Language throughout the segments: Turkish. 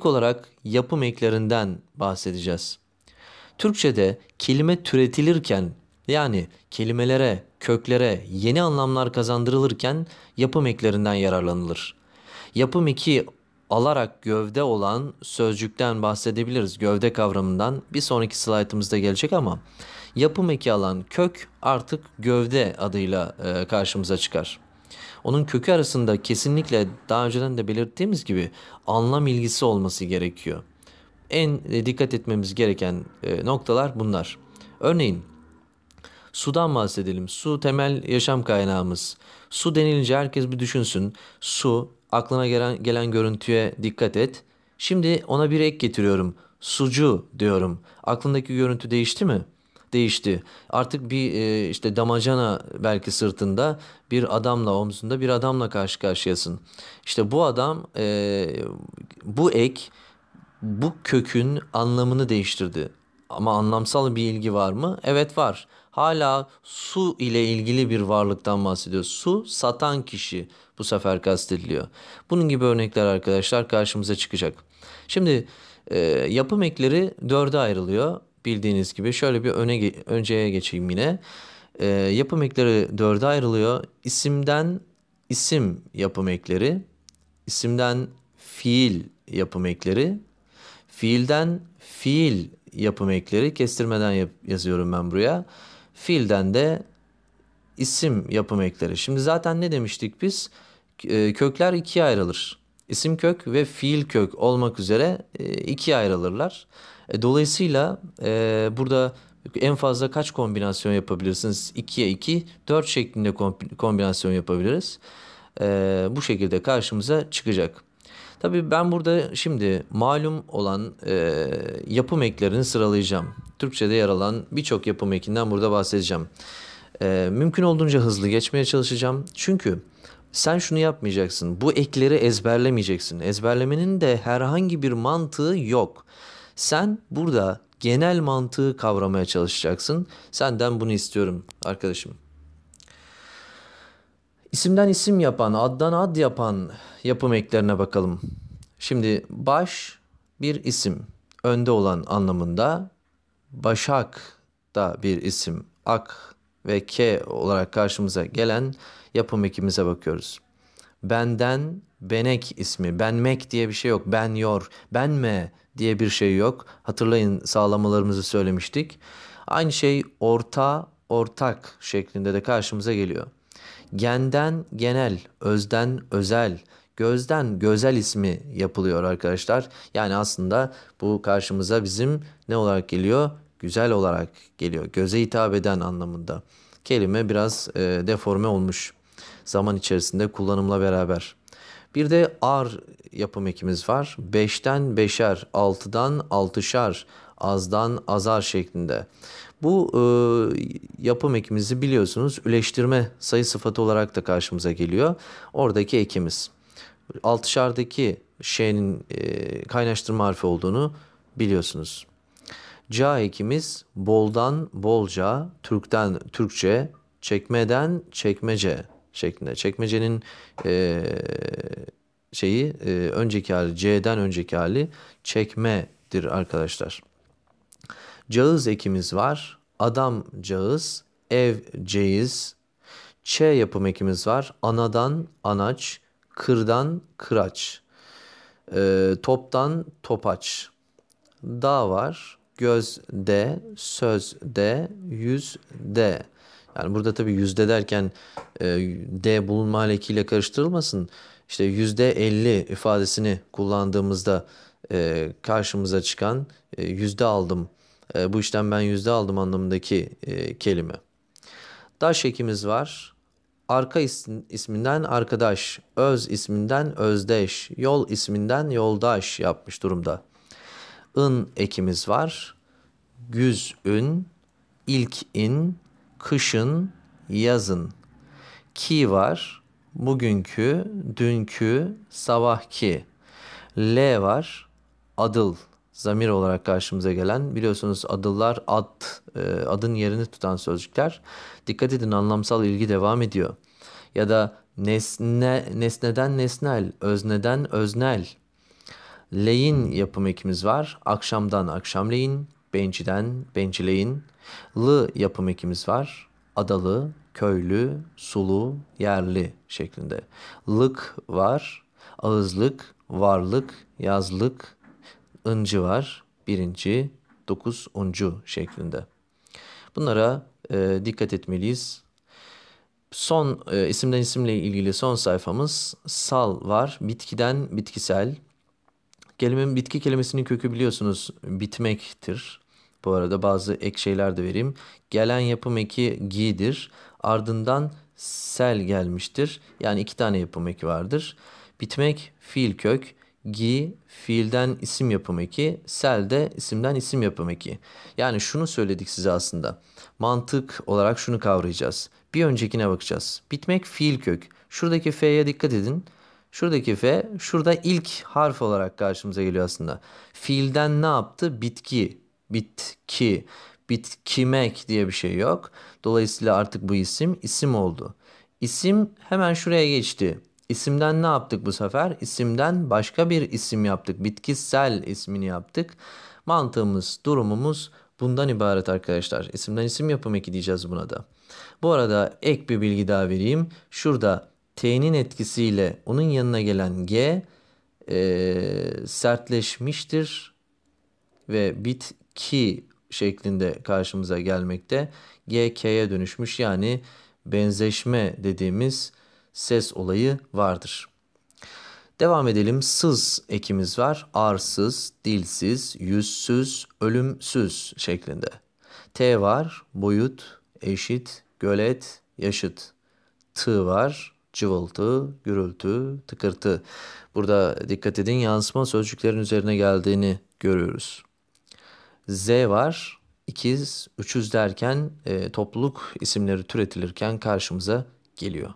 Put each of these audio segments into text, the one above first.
İlk olarak yapım eklerinden bahsedeceğiz. Türkçede kelime türetilirken yani kelimelere, köklere yeni anlamlar kazandırılırken yapım eklerinden yararlanılır. Yapım eki alarak gövde olan sözcükten bahsedebiliriz. Gövde kavramından bir sonraki slaytımızda gelecek ama yapım eki alan kök artık gövde adıyla e, karşımıza çıkar onun kökü arasında kesinlikle daha önceden de belirttiğimiz gibi anlam ilgisi olması gerekiyor. En e, dikkat etmemiz gereken e, noktalar bunlar. Örneğin sudan bahsedelim. Su temel yaşam kaynağımız. Su denilince herkes bir düşünsün. Su, aklına gelen, gelen görüntüye dikkat et. Şimdi ona bir ek getiriyorum. Sucu diyorum. Aklındaki görüntü değişti mi?'' değişti. Artık bir e, işte damacana belki sırtında bir adamla omzunda bir adamla karşı karşıyasın. İşte bu adam e, bu ek bu kökün anlamını değiştirdi. Ama anlamsal bir ilgi var mı? Evet var. Hala su ile ilgili bir varlıktan bahsediyor. Su satan kişi bu sefer kastediliyor. Bunun gibi örnekler arkadaşlar karşımıza çıkacak. Şimdi e, yapım ekleri dörde ayrılıyor bildiğiniz gibi şöyle bir öne önceye geçeyim yine. E, yapım ekleri dörde ayrılıyor. İsimden isim yapım ekleri, isimden fiil yapım ekleri, fiilden fiil yapım ekleri kestirmeden yap yazıyorum ben buraya. Fiilden de isim yapım ekleri. Şimdi zaten ne demiştik biz? E, kökler ikiye ayrılır. İsim kök ve fiil kök olmak üzere e, ikiye ayrılırlar. E, dolayısıyla e, burada en fazla kaç kombinasyon yapabilirsiniz? 2'ye 2, 4 şeklinde kombinasyon yapabiliriz. E, bu şekilde karşımıza çıkacak. Tabii ben burada şimdi malum olan e, yapım eklerini sıralayacağım. Türkçe'de yer alan birçok yapım ekinden burada bahsedeceğim. E, mümkün olduğunca hızlı geçmeye çalışacağım. Çünkü sen şunu yapmayacaksın. Bu ekleri ezberlemeyeceksin. Ezberlemenin de herhangi bir mantığı yok. Sen burada genel mantığı kavramaya çalışacaksın. Senden bunu istiyorum arkadaşım. İsimden isim yapan, addan ad yapan yapım eklerine bakalım. Şimdi baş bir isim, önde olan anlamında. Başak da bir isim, ak ve k olarak karşımıza gelen yapım ekimize bakıyoruz benden benek ismi, benmek diye bir şey yok, ben yor, benme diye bir şey yok. Hatırlayın sağlamalarımızı söylemiştik. Aynı şey orta, ortak şeklinde de karşımıza geliyor. Genden genel, özden özel, gözden gözel ismi yapılıyor arkadaşlar. Yani aslında bu karşımıza bizim ne olarak geliyor? Güzel olarak geliyor. Göze hitap eden anlamında. Kelime biraz e, deforme olmuş zaman içerisinde kullanımla beraber. Bir de ar yapım ekimiz var. Beşten beşer, altıdan altışar, azdan azar şeklinde. Bu e, yapım ekimizi biliyorsunuz üleştirme sayı sıfatı olarak da karşımıza geliyor. Oradaki ekimiz. Altışardaki şeyin e, kaynaştırma harfi olduğunu biliyorsunuz. Ca ekimiz boldan bolca, Türk'ten Türkçe, çekmeden çekmece şeklinde. Çekmecenin e, şeyi e, önceki hali C'den önceki hali çekmedir arkadaşlar. Cağız ekimiz var. Adam cağız, ev ceyiz. Ç yapım ekimiz var. Anadan anaç, kırdan kıraç. E, toptan topaç. Da var. Göz de, söz de, yüz de. Yani burada tabii yüzde derken e, D bulunma alekiyle karıştırılmasın. İşte yüzde elli ifadesini kullandığımızda e, karşımıza çıkan e, yüzde aldım. E, bu işten ben yüzde aldım anlamındaki e, kelime. Daş ekimiz var. Arka isminden arkadaş, öz isminden özdeş, yol isminden yoldaş yapmış durumda. ın ekimiz var. Güz ün, ilk in, kışın, yazın. Ki var, bugünkü, dünkü, sabahki. L var, adıl. Zamir olarak karşımıza gelen biliyorsunuz adıllar ad, e, adın yerini tutan sözcükler. Dikkat edin anlamsal ilgi devam ediyor. Ya da nesne, nesneden nesnel, özneden öznel. Leyin yapım ekimiz var. Akşamdan akşamleyin, benciden bencileyin, Lı yapım ekimiz var. Adalı, köylü, sulu, yerli şeklinde. Lık var. Ağızlık, varlık, yazlık, ıncı var. Birinci, dokuz, uncu şeklinde. Bunlara e, dikkat etmeliyiz. Son e, isimden isimle ilgili son sayfamız sal var. Bitkiden bitkisel. Kelimenin bitki kelimesinin kökü biliyorsunuz bitmektir. Bu arada bazı ek şeyler de vereyim. Gelen yapım eki gi'dir. Ardından sel gelmiştir. Yani iki tane yapım eki vardır. Bitmek fiil kök. Gi fiilden isim yapım eki, sel de isimden isim yapım eki. Yani şunu söyledik size aslında. Mantık olarak şunu kavrayacağız. Bir öncekine bakacağız. Bitmek fiil kök. Şuradaki f'ye dikkat edin. Şuradaki f şurada ilk harf olarak karşımıza geliyor aslında. Fiilden ne yaptı? Bitki bitki, bitkimek diye bir şey yok. Dolayısıyla artık bu isim isim oldu. İsim hemen şuraya geçti. İsimden ne yaptık bu sefer? İsimden başka bir isim yaptık. Bitkisel ismini yaptık. Mantığımız, durumumuz bundan ibaret arkadaşlar. İsimden isim yapım eki diyeceğiz buna da. Bu arada ek bir bilgi daha vereyim. Şurada T'nin etkisiyle onun yanına gelen G e, sertleşmiştir ve bit ki şeklinde karşımıza gelmekte. G K'ye dönüşmüş yani benzeşme dediğimiz ses olayı vardır. Devam edelim. Sız ekimiz var. Arsız, dilsiz, yüzsüz, ölümsüz şeklinde. T var. Boyut, eşit, gölet, yaşıt. T var. Cıvıltı, gürültü, tıkırtı. Burada dikkat edin yansıma sözcüklerin üzerine geldiğini görüyoruz. Z var. İkiz, üçüz derken e, topluluk isimleri türetilirken karşımıza geliyor.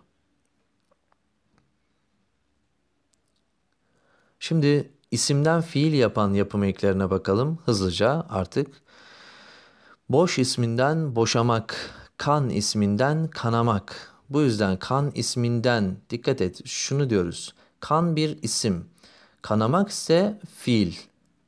Şimdi isimden fiil yapan yapım eklerine bakalım hızlıca artık. Boş isminden boşamak, kan isminden kanamak. Bu yüzden kan isminden dikkat et şunu diyoruz. Kan bir isim. Kanamak ise fiil.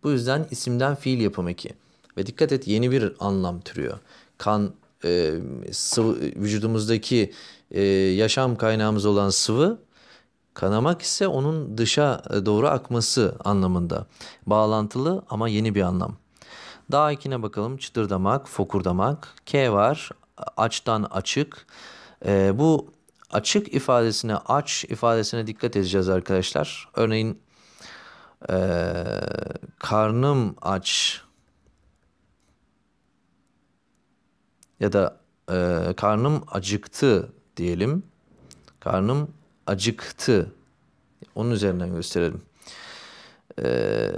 Bu yüzden isimden fiil yapım eki. Ve dikkat et yeni bir anlam türüyor. Kan e, sıvı, vücudumuzdaki e, yaşam kaynağımız olan sıvı kanamak ise onun dışa doğru akması anlamında. Bağlantılı ama yeni bir anlam. Daha ikine bakalım. Çıtırdamak, fokurdamak. K var. Açtan açık. E, bu açık ifadesine, aç ifadesine dikkat edeceğiz arkadaşlar. Örneğin e, karnım aç ya da e, karnım acıktı diyelim. Karnım acıktı. Onun üzerinden gösterelim. Ee,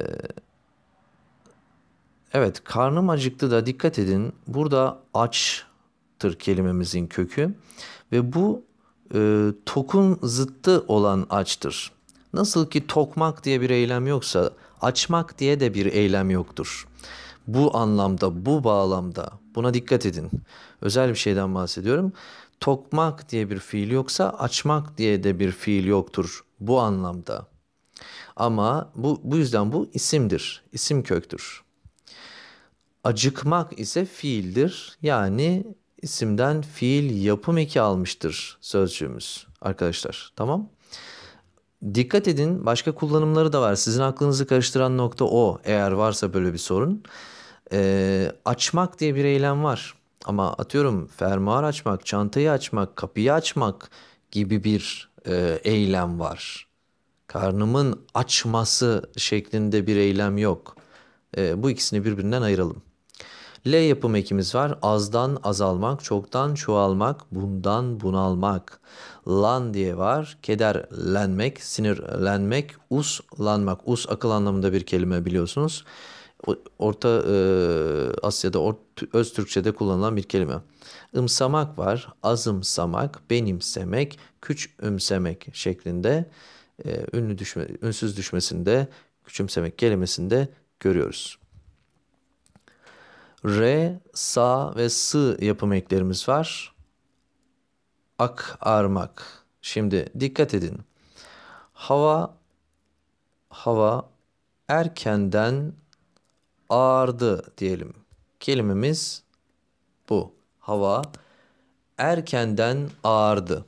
evet karnım acıktı da dikkat edin. Burada açtır kelimemizin kökü. Ve bu e, tokun zıttı olan açtır. Nasıl ki tokmak diye bir eylem yoksa açmak diye de bir eylem yoktur. Bu anlamda, bu bağlamda, Buna dikkat edin. Özel bir şeyden bahsediyorum. Tokmak diye bir fiil yoksa açmak diye de bir fiil yoktur bu anlamda. Ama bu, bu yüzden bu isimdir, isim köktür. Acıkmak ise fiildir. Yani isimden fiil yapım eki almıştır sözcüğümüz arkadaşlar. Tamam. Dikkat edin başka kullanımları da var. Sizin aklınızı karıştıran nokta o eğer varsa böyle bir sorun e, açmak diye bir eylem var. Ama atıyorum fermuar açmak, çantayı açmak, kapıyı açmak gibi bir e, eylem var. Karnımın açması şeklinde bir eylem yok. E, bu ikisini birbirinden ayıralım. L yapım ekimiz var. Azdan azalmak, çoktan çoğalmak, bundan bunalmak. Lan diye var. Kederlenmek, sinirlenmek, uslanmak. Us akıl anlamında bir kelime biliyorsunuz. Orta e, Asya'da or, öz Türkçe'de kullanılan bir kelime. Imsamak var, azımsamak, benimsemek, küçümsemek şeklinde e, ünlü düşme, ünsüz düşmesinde, küçümsemek kelimesinde görüyoruz. R, sa ve sı yapım eklerimiz var. Ak, armak. Şimdi dikkat edin. Hava, hava erkenden ağardı diyelim. Kelimemiz bu. Hava erkenden ağardı.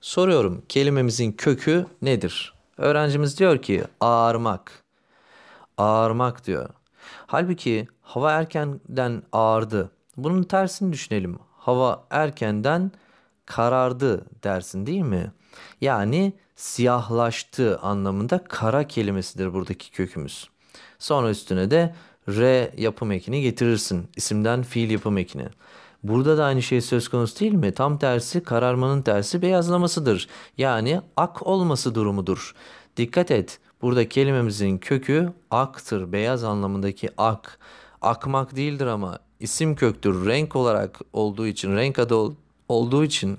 Soruyorum kelimemizin kökü nedir? Öğrencimiz diyor ki ağarmak. Ağarmak diyor. Halbuki hava erkenden ağardı. Bunun tersini düşünelim. Hava erkenden karardı dersin değil mi? Yani siyahlaştı anlamında kara kelimesidir buradaki kökümüz. Sonra üstüne de re yapım ekini getirirsin. İsimden fiil yapım ekini. Burada da aynı şey söz konusu değil mi? Tam tersi kararmanın tersi beyazlamasıdır. Yani ak olması durumudur. Dikkat et. Burada kelimemizin kökü aktır. Beyaz anlamındaki ak. Akmak değildir ama isim köktür. Renk olarak olduğu için, renk adı ol, olduğu için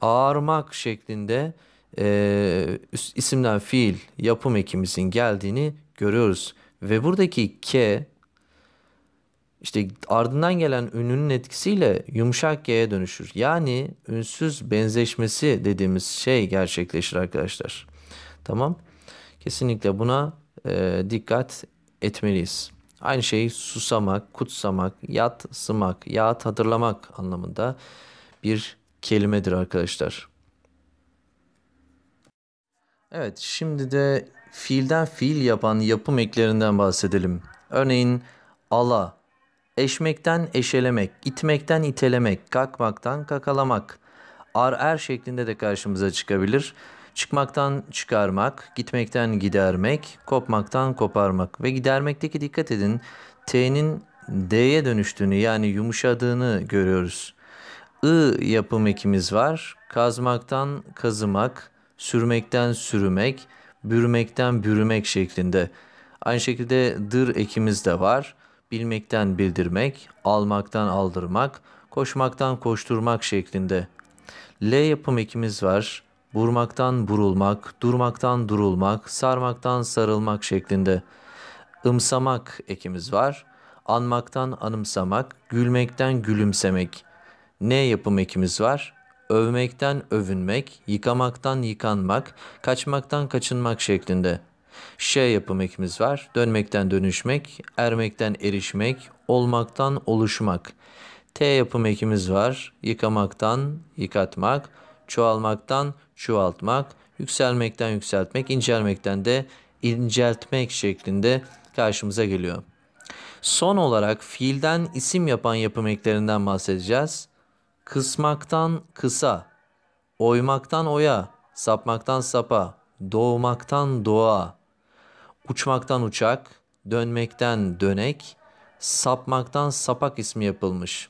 ağarmak şeklinde e, isimden fiil yapım ekimizin geldiğini görüyoruz. Ve buradaki K işte ardından gelen ününün etkisiyle yumuşak G'ye dönüşür. Yani ünsüz benzeşmesi dediğimiz şey gerçekleşir arkadaşlar. Tamam. Kesinlikle buna e, dikkat etmeliyiz. Aynı şey susamak, kutsamak, yat sımak, yat hatırlamak anlamında bir kelimedir arkadaşlar. Evet şimdi de fiilden fiil yapan yapım eklerinden bahsedelim. Örneğin ala, eşmekten eşelemek, itmekten itelemek, kakmaktan kakalamak, ar er şeklinde de karşımıza çıkabilir. Çıkmaktan çıkarmak, gitmekten gidermek, kopmaktan koparmak ve gidermekteki dikkat edin T'nin D'ye dönüştüğünü yani yumuşadığını görüyoruz. I yapım ekimiz var. Kazmaktan kazımak, sürmekten sürümek, bürümekten bürümek şeklinde. Aynı şekilde dır ekimiz de var. Bilmekten bildirmek, almaktan aldırmak, koşmaktan koşturmak şeklinde. L yapım ekimiz var. Vurmaktan burulmak, durmaktan durulmak, sarmaktan sarılmak şeklinde. Imsamak ekimiz var. Anmaktan anımsamak, gülmekten gülümsemek. N yapım ekimiz var övmekten övünmek, yıkamaktan yıkanmak, kaçmaktan kaçınmak şeklinde. Şey yapım ekimiz var. Dönmekten dönüşmek, ermekten erişmek, olmaktan oluşmak. T yapım ekimiz var. Yıkamaktan yıkatmak, çoğalmaktan çoğaltmak, yükselmekten yükseltmek, incelmekten de inceltmek şeklinde karşımıza geliyor. Son olarak fiilden isim yapan yapım eklerinden bahsedeceğiz. Kısmaktan kısa, oymaktan oya, sapmaktan sapa, doğmaktan doğa, uçmaktan uçak, dönmekten dönek, sapmaktan sapak ismi yapılmış.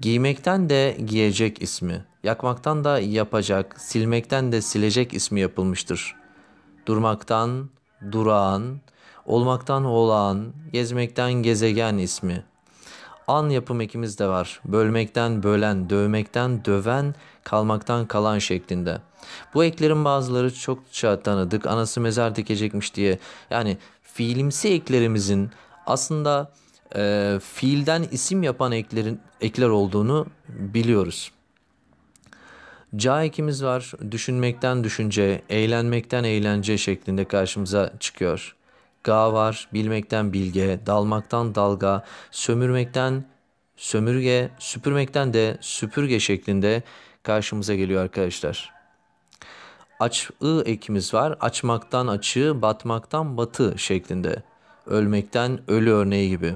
Giymekten de giyecek ismi, yakmaktan da yapacak, silmekten de silecek ismi yapılmıştır. Durmaktan durağan, olmaktan olağan, gezmekten gezegen ismi.'' An yapım ekimiz de var. Bölmekten bölen, dövmekten döven, kalmaktan kalan şeklinde. Bu eklerin bazıları çokça tanıdık. Anası mezar dikecekmiş diye. Yani fiilimsi eklerimizin aslında e, fiilden isim yapan eklerin ekler olduğunu biliyoruz. Ca ekimiz var. Düşünmekten düşünce, eğlenmekten eğlence şeklinde karşımıza çıkıyor gavar, bilmekten bilge, dalmaktan dalga, sömürmekten sömürge, süpürmekten de süpürge şeklinde karşımıza geliyor arkadaşlar. açı ekimiz var. Açmaktan açığı, batmaktan batı şeklinde. Ölmekten ölü örneği gibi.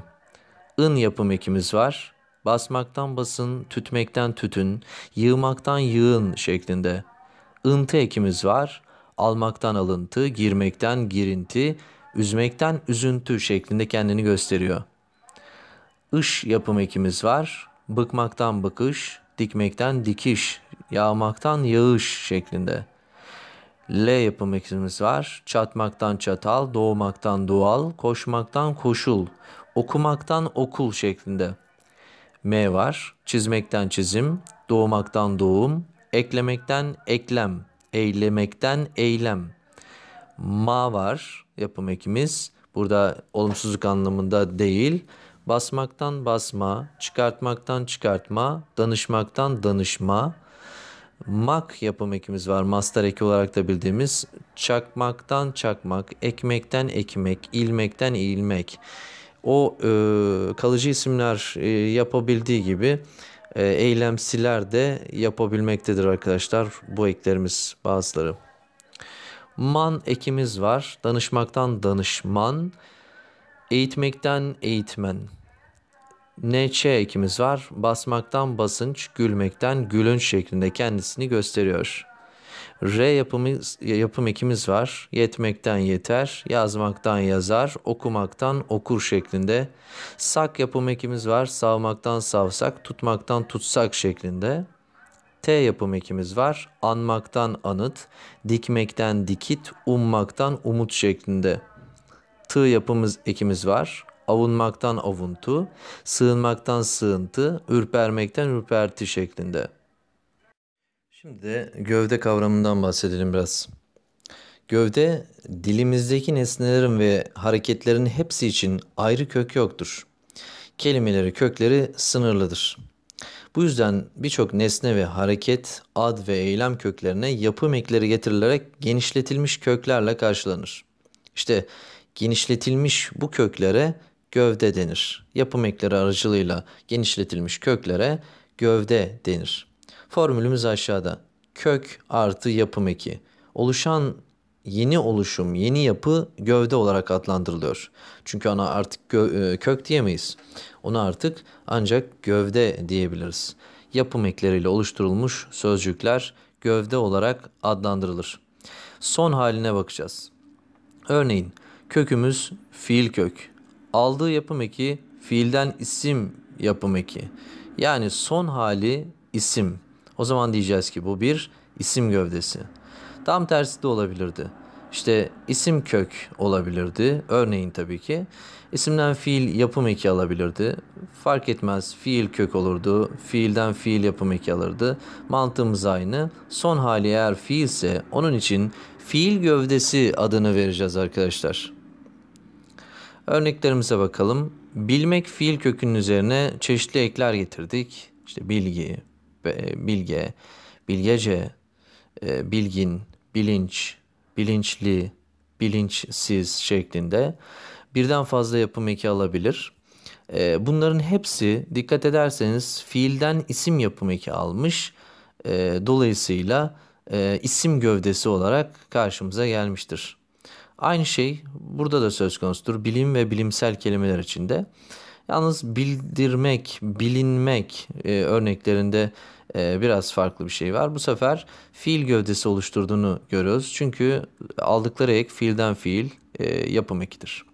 ın yapım ekimiz var. Basmaktan basın, tütmekten tütün, yığmaktan yığın şeklinde. ıntı ekimiz var. Almaktan alıntı, girmekten girinti, üzmekten üzüntü şeklinde kendini gösteriyor. Iş yapım ekimiz var. Bıkmaktan bıkış, dikmekten dikiş, yağmaktan yağış şeklinde. L yapım ekimiz var. Çatmaktan çatal, doğmaktan doğal, koşmaktan koşul, okumaktan okul şeklinde. M var. Çizmekten çizim, doğmaktan doğum, eklemekten eklem, eylemekten eylem ma var yapım ekimiz. Burada olumsuzluk anlamında değil. Basmaktan basma, çıkartmaktan çıkartma, danışmaktan danışma. Mak yapım ekimiz var. Master eki olarak da bildiğimiz. Çakmaktan çakmak, ekmekten ekmek, ilmekten ilmek. O e, kalıcı isimler e, yapabildiği gibi e, eylemsiler de yapabilmektedir arkadaşlar bu eklerimiz bazıları man ekimiz var. Danışmaktan danışman, eğitmekten eğitmen. NÇ ekimiz var. Basmaktan basınç, gülmekten gülünç şeklinde kendisini gösteriyor. R yapımız, yapım ekimiz var. Yetmekten yeter, yazmaktan yazar, okumaktan okur şeklinde. Sak yapım ekimiz var. Savmaktan savsak, tutmaktan tutsak şeklinde. T yapım ekimiz var. Anmaktan anıt, dikmekten dikit, ummaktan umut şeklinde. T yapımız ekimiz var. Avunmaktan avuntu, sığınmaktan sığıntı, ürpermekten ürperti şeklinde. Şimdi de gövde kavramından bahsedelim biraz. Gövde dilimizdeki nesnelerin ve hareketlerin hepsi için ayrı kök yoktur. Kelimeleri kökleri sınırlıdır. Bu yüzden birçok nesne ve hareket, ad ve eylem köklerine yapım ekleri getirilerek genişletilmiş köklerle karşılanır. İşte genişletilmiş bu köklere gövde denir. Yapım ekleri aracılığıyla genişletilmiş köklere gövde denir. Formülümüz aşağıda. Kök artı yapım eki. Oluşan yeni oluşum, yeni yapı gövde olarak adlandırılıyor. Çünkü ona artık e, kök diyemeyiz. Onu artık ancak gövde diyebiliriz. Yapım ekleriyle oluşturulmuş sözcükler gövde olarak adlandırılır. Son haline bakacağız. Örneğin kökümüz fiil kök. Aldığı yapım eki fiilden isim yapım eki. Yani son hali isim. O zaman diyeceğiz ki bu bir isim gövdesi. Tam tersi de olabilirdi. İşte isim kök olabilirdi. Örneğin tabii ki. isimden fiil yapım eki alabilirdi. Fark etmez fiil kök olurdu. Fiilden fiil yapım eki alırdı. Mantığımız aynı. Son hali eğer fiilse onun için fiil gövdesi adını vereceğiz arkadaşlar. Örneklerimize bakalım. Bilmek fiil kökünün üzerine çeşitli ekler getirdik. İşte bilgi, bilge, bilgece, e, bilgin, bilinç, bilinçli, bilinçsiz şeklinde birden fazla yapım eki alabilir. Ee, bunların hepsi dikkat ederseniz fiilden isim yapım eki almış. Ee, dolayısıyla e, isim gövdesi olarak karşımıza gelmiştir. Aynı şey burada da söz konusudur bilim ve bilimsel kelimeler içinde. Yalnız bildirmek, bilinmek e, örneklerinde e, biraz farklı bir şey var. Bu sefer fiil gövdesi oluşturduğunu görüyoruz. Çünkü aldıkları ek fiilden fiil e, yapım ekidir.